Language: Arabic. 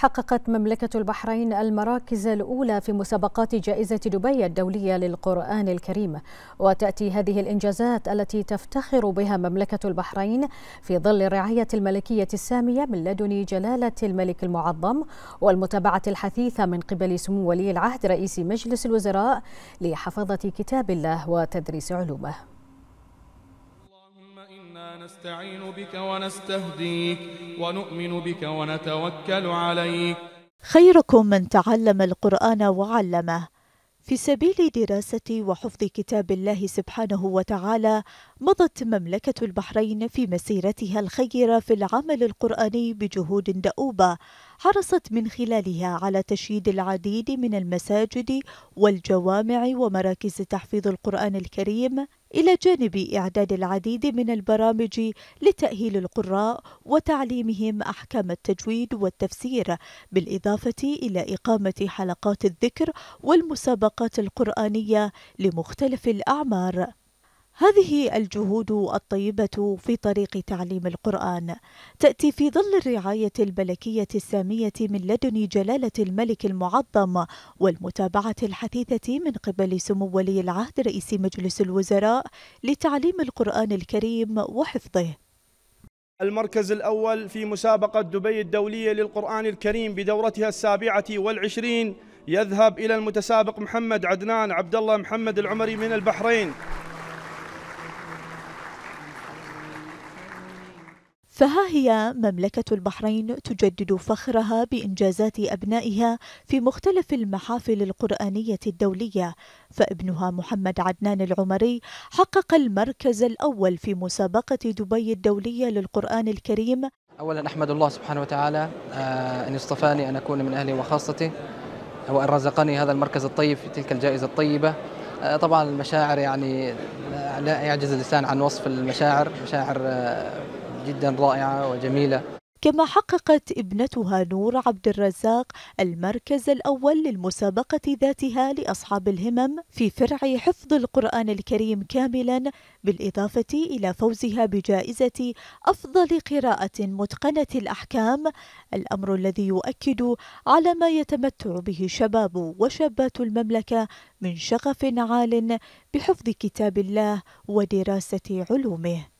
حققت مملكة البحرين المراكز الأولى في مسابقات جائزة دبي الدولية للقرآن الكريم وتأتي هذه الإنجازات التي تفتخر بها مملكة البحرين في ظل الرعاية الملكية السامية من لدن جلالة الملك المعظم والمتابعة الحثيثة من قبل سمو ولي العهد رئيس مجلس الوزراء لحفظة كتاب الله وتدريس علومه نستعين بك ونستهديك ونؤمن بك ونتوكل عليك خيركم من تعلم القرآن وعلمه في سبيل دراسة وحفظ كتاب الله سبحانه وتعالى مضت مملكة البحرين في مسيرتها الخيرة في العمل القرآني بجهود دؤوبة حرصت من خلالها على تشييد العديد من المساجد والجوامع ومراكز تحفيظ القرآن الكريم إلى جانب إعداد العديد من البرامج لتأهيل القراء وتعليمهم أحكام التجويد والتفسير بالإضافة إلى إقامة حلقات الذكر والمسابقات القرآنية لمختلف الأعمار هذه الجهود الطيبة في طريق تعليم القرآن تأتي في ظل الرعاية الملكية السامية من لدن جلالة الملك المعظم والمتابعة الحثيثة من قبل سمو ولي العهد رئيس مجلس الوزراء لتعليم القرآن الكريم وحفظه. المركز الأول في مسابقة دبي الدولية للقرآن الكريم بدورتها السابعة والعشرين يذهب إلى المتسابق محمد عدنان عبد الله محمد العمري من البحرين فها هي مملكة البحرين تجدد فخرها بإنجازات أبنائها في مختلف المحافل القرآنية الدولية، فابنها محمد عدنان العمري حقق المركز الأول في مسابقة دبي الدولية للقرآن الكريم. أولا أحمد الله سبحانه وتعالى آه، أن اصطفاني أن أكون من أهلي وخاصتي وأن رزقني هذا المركز الطيب في تلك الجائزة الطيبة. آه، طبعا المشاعر يعني لا يعجز اللسان عن وصف المشاعر، مشاعر آه، جدا رائعة وجميلة كما حققت ابنتها نور عبد الرزاق المركز الأول للمسابقة ذاتها لأصحاب الهمم في فرع حفظ القرآن الكريم كاملا بالإضافة إلى فوزها بجائزة أفضل قراءة متقنة الأحكام الأمر الذي يؤكد على ما يتمتع به شباب وشابات المملكة من شغف عال بحفظ كتاب الله ودراسة علومه